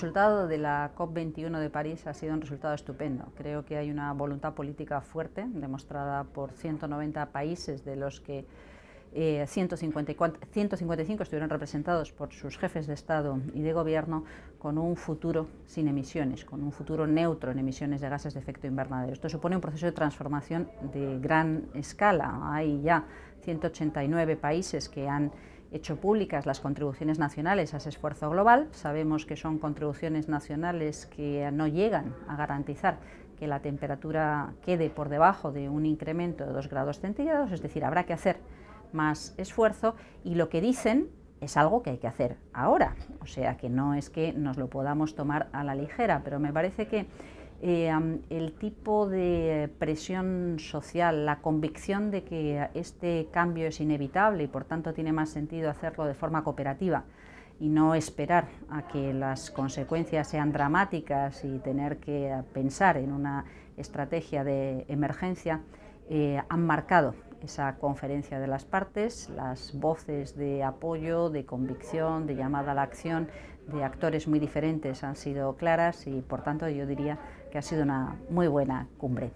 El resultado de la COP21 de París ha sido un resultado estupendo. Creo que hay una voluntad política fuerte, demostrada por 190 países, de los que 155 eh, estuvieron representados por sus jefes de Estado y de Gobierno, con un futuro sin emisiones, con un futuro neutro en emisiones de gases de efecto invernadero. Esto supone un proceso de transformación de gran escala. Hay ya 189 países que han hecho públicas las contribuciones nacionales a ese esfuerzo global. Sabemos que son contribuciones nacionales que no llegan a garantizar que la temperatura quede por debajo de un incremento de 2 grados centígrados, es decir, habrá que hacer más esfuerzo y lo que dicen es algo que hay que hacer ahora, o sea que no es que nos lo podamos tomar a la ligera, pero me parece que eh, el tipo de presión social, la convicción de que este cambio es inevitable y por tanto tiene más sentido hacerlo de forma cooperativa y no esperar a que las consecuencias sean dramáticas y tener que pensar en una estrategia de emergencia, eh, han marcado esa conferencia de las partes, las voces de apoyo, de convicción, de llamada a la acción de actores muy diferentes han sido claras y por tanto yo diría que ha sido una muy buena cumbre.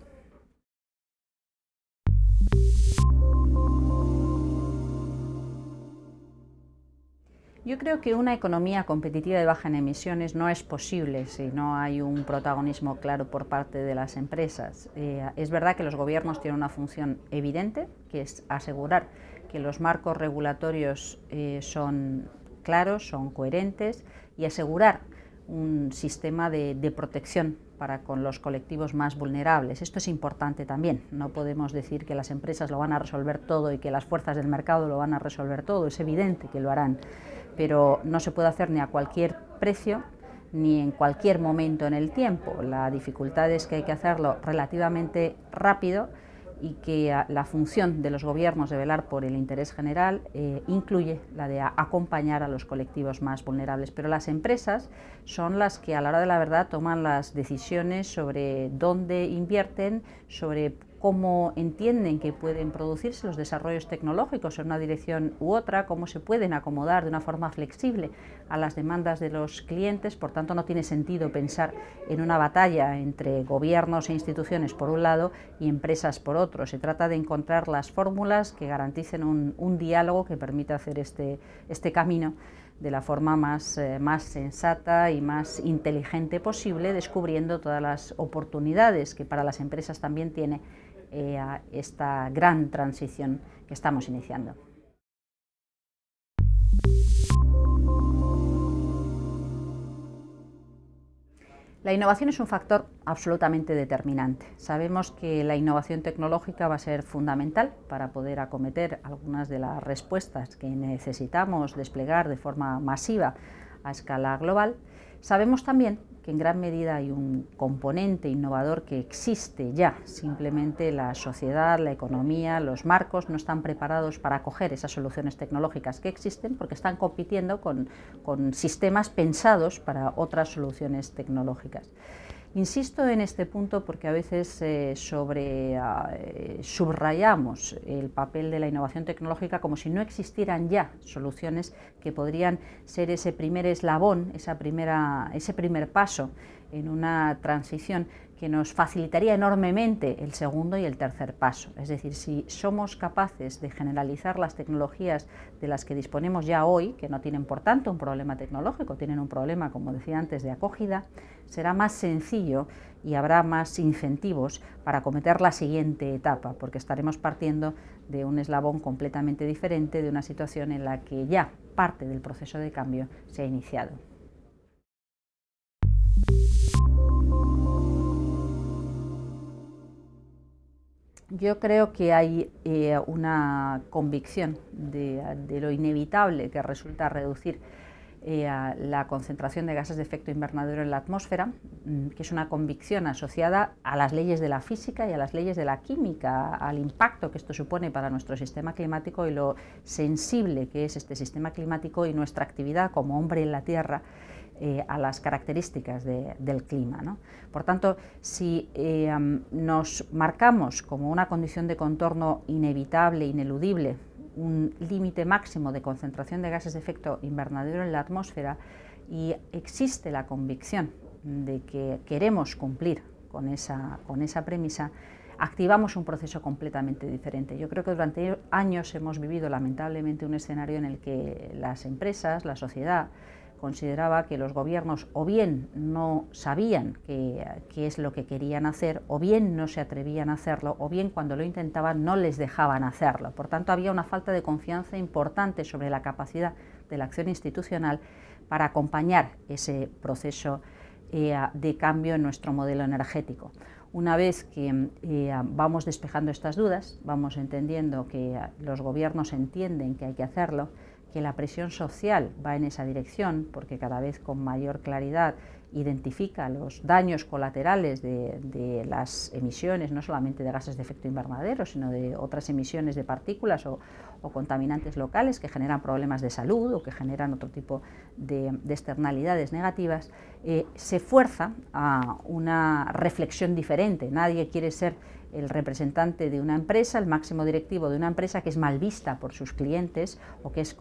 Yo creo que una economía competitiva de baja en emisiones no es posible si no hay un protagonismo claro por parte de las empresas. Eh, es verdad que los gobiernos tienen una función evidente, que es asegurar que los marcos regulatorios eh, son claros, son coherentes y asegurar un sistema de protección para con los colectivos más vulnerables. Esto es importante también. No podemos decir que las empresas lo van a resolver todo y que las fuerzas del mercado lo van a resolver todo. Es evidente que lo harán, pero no se puede hacer ni a cualquier precio ni en cualquier momento en el tiempo. La dificultad es que hay que hacerlo relativamente rápido y que la función de los gobiernos de velar por el interés general eh, incluye la de acompañar a los colectivos más vulnerables. Pero las empresas son las que a la hora de la verdad toman las decisiones sobre dónde invierten, sobre cómo entienden que pueden producirse los desarrollos tecnológicos en una dirección u otra, cómo se pueden acomodar de una forma flexible a las demandas de los clientes. Por tanto, no tiene sentido pensar en una batalla entre gobiernos e instituciones por un lado y empresas por otro. Se trata de encontrar las fórmulas que garanticen un, diálogo que permita hacer este, este, camino de la forma más, eh, más sensata y más inteligente posible, descubriendo todas las oportunidades que para las empresas también tiene eh, a esta gran transición que estamos iniciando. La innovación es un factor absolutamente determinante. Sabemos que la innovación tecnológica va a ser fundamental para poder acometer algunas de las respuestas que necesitamos desplegar de forma masiva a escala global. Sabemos también que en gran medida hay un componente innovador que existe ya, simplemente la sociedad, la economía, los marcos no están preparados para acoger esas soluciones tecnológicas que existen porque están compitiendo con, con sistemas pensados para otras soluciones tecnológicas. Insisto en este punto porque a veces eh, sobre, ah, eh, subrayamos el papel de la innovación tecnológica como si no existieran ya soluciones que podrían ser ese primer eslabón, esa primera, ese primer paso en una transición que nos facilitaría enormemente el segundo y el tercer paso. Es decir, si somos capaces de generalizar las tecnologías de las que disponemos ya hoy, que no tienen por tanto un problema tecnológico, tienen un problema, como decía antes, de acogida, será más sencillo y habrá más incentivos para acometer la siguiente etapa, porque estaremos partiendo de un eslabón completamente diferente, de una situación en la que ya parte del proceso de cambio se ha iniciado. Yo creo que hay eh, una convicción de, lo inevitable que resulta reducir eh, la concentración de gases de efecto invernadero en la atmósfera, mm, que es una convicción asociada a las leyes de la física y a las leyes de la química, al impacto que esto supone para nuestro sistema climático y lo sensible que es este sistema climático y nuestra actividad como hombre en la Tierra eh, a las características del clima. Por tanto, si eh, nos marcamos como una condición de contorno inevitable, ineludible, un límite máximo de concentración de gases de efecto invernadero en la atmósfera y existe la convicción de que queremos cumplir con esa premisa, activamos un proceso completamente diferente. Yo creo que durante años hemos vivido lamentablemente un escenario en el que las empresas, la sociedad, consideraba que los gobiernos o bien no sabían qué, es lo que querían hacer, o bien no se atrevían a hacerlo, o bien cuando lo intentaban no les dejaban hacerlo. Por tanto, había una falta de confianza importante sobre la capacidad de la acción institucional para acompañar ese proceso eh, de cambio en nuestro modelo energético. Una vez que eh, vamos despejando estas dudas, vamos entendiendo que eh, los gobiernos entienden que hay que hacerlo, que la presión social va en esa dirección, porque cada vez con mayor claridad identifica los daños colaterales de, de, las emisiones, no solamente de gases de efecto invernadero, sino de otras emisiones de partículas o, o contaminantes locales que generan problemas de salud o que generan otro tipo de, externalidades negativas, eh, se fuerza a una reflexión diferente. Nadie quiere ser el representante de una empresa, el máximo directivo de una empresa que es mal vista por sus clientes o que es,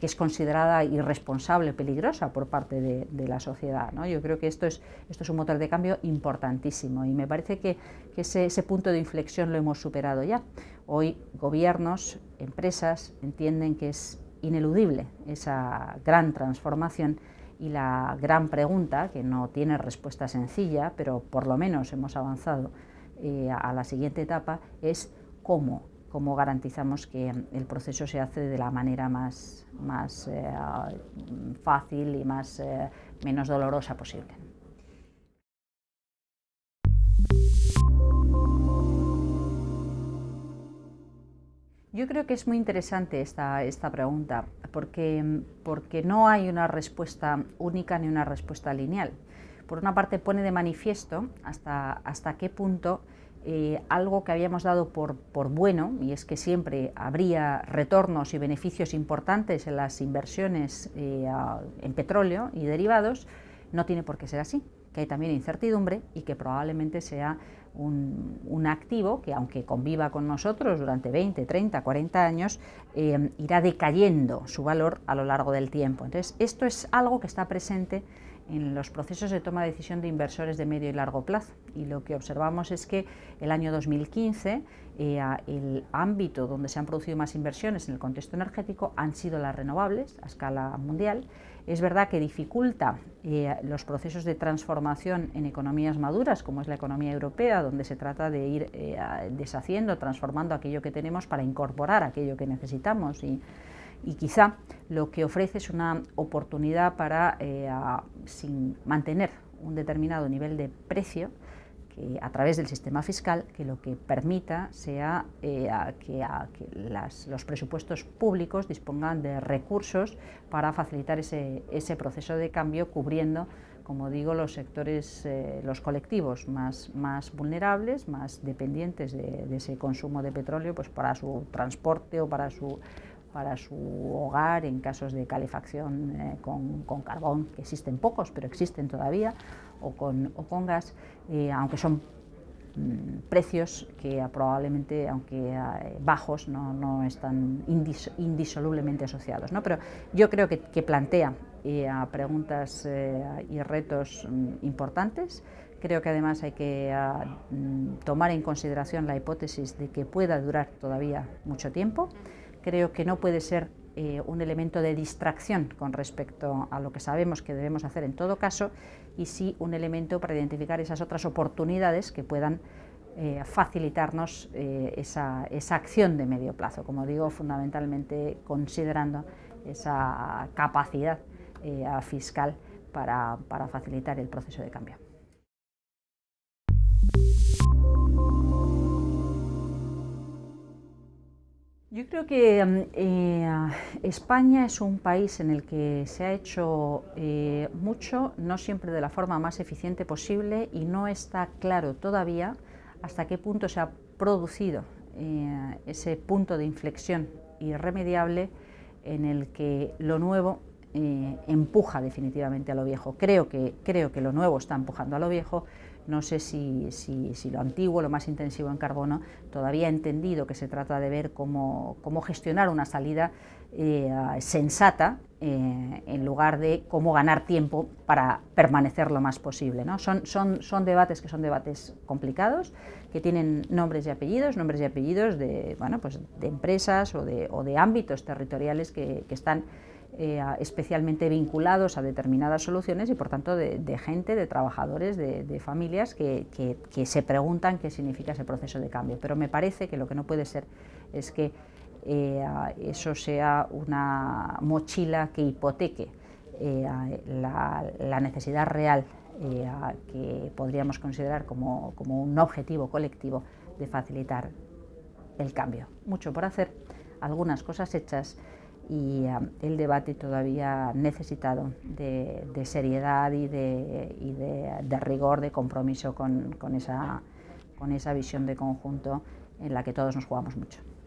que es considerada irresponsable, peligrosa por parte de, la sociedad. Yo creo que esto es, esto es un motor de cambio importantísimo y me parece que, ese punto de inflexión lo hemos superado ya. Hoy gobiernos, empresas entienden que es ineludible esa gran transformación y la gran pregunta, que no tiene respuesta sencilla, pero por lo menos hemos avanzado eh, a la siguiente etapa, es cómo, garantizamos que el proceso se hace de la manera más, eh, fácil y más, eh, menos dolorosa posible. Yo creo que es muy interesante esta, pregunta porque, porque no hay una respuesta única ni una respuesta lineal. Por una parte pone de manifiesto hasta, hasta qué punto eh, algo que habíamos dado por, bueno, y es que siempre habría retornos y beneficios importantes en las inversiones eh, en petróleo y derivados, no tiene por qué ser así, que hay también incertidumbre y que probablemente sea un, activo que aunque conviva con nosotros durante 20, 30, 40 años, eh, irá decayendo su valor a lo largo del tiempo. Entonces, esto es algo que está presente en los procesos de toma de decisión de inversores de medio y largo plazo. Y lo que observamos es que el año 2015 eh, el ámbito donde se han producido más inversiones en el contexto energético han sido las renovables a escala mundial es verdad que dificulta eh, los procesos de transformación en economías maduras, como es la economía europea, donde se trata de ir eh, deshaciendo, transformando aquello que tenemos para incorporar aquello que necesitamos. Y, quizá lo que ofrece es una oportunidad para, eh, sin mantener un determinado nivel de precio, eh, a través del sistema fiscal que lo que permita sea eh, que, los presupuestos públicos dispongan de recursos para facilitar ese, proceso de cambio cubriendo como digo, los sectores, eh, los colectivos más, vulnerables, más dependientes de, ese consumo de petróleo, pues para su transporte o para su, para su hogar en casos de calefacción con, carbón, que existen pocos, pero existen todavía, o con, o con gas, eh, aunque son mm, precios que ah, probablemente, aunque ah, eh, bajos, no, están indisolublemente asociados. ¿no? Pero yo creo que, plantea eh, preguntas y retos mm, importantes. Creo que además hay que ah, mm, tomar en consideración la hipótesis de que pueda durar todavía mucho tiempo. Creo que no puede ser eh, un elemento de distracción con respecto a lo que sabemos que debemos hacer en todo caso y sí un elemento para identificar esas otras oportunidades que puedan eh, facilitarnos eh, esa, acción de medio plazo, como digo, fundamentalmente considerando esa capacidad fiscal para facilitar el proceso de cambio. Yo creo que mm, eh, España es un país en el que se ha hecho eh, mucho, no siempre de la forma más eficiente posible y no está claro todavía hasta qué punto se ha producido eh, ese punto de inflexión irremediable en el que lo nuevo empuja definitivamente a lo viejo. Creo que, creo que lo nuevo está empujando a lo viejo, no sé si, lo antiguo, lo más intensivo en carbono, todavía ha entendido que se trata de ver cómo, gestionar una salida eh, sensata eh, en lugar de cómo ganar tiempo para permanecer lo más posible. ¿no? Son, son, son, debates que son debates complicados, que tienen nombres y apellidos, nombres y apellidos de, bueno, pues de empresas o de, ámbitos territoriales que, que están eh, especialmente vinculados a determinadas soluciones y por tanto de, gente, de trabajadores, de, familias que, se preguntan qué significa ese proceso de cambio. Pero me parece que lo que no puede ser es que eh, eso sea una mochila que hipoteque eh, la, necesidad real que podríamos considerar como, como un objetivo colectivo de facilitar el cambio. Mucho por hacer, algunas cosas hechas y um, el debate todavía necesitado de, seriedad y, de, rigor, de compromiso con, con esa visión de conjunto en la que todos nos jugamos mucho.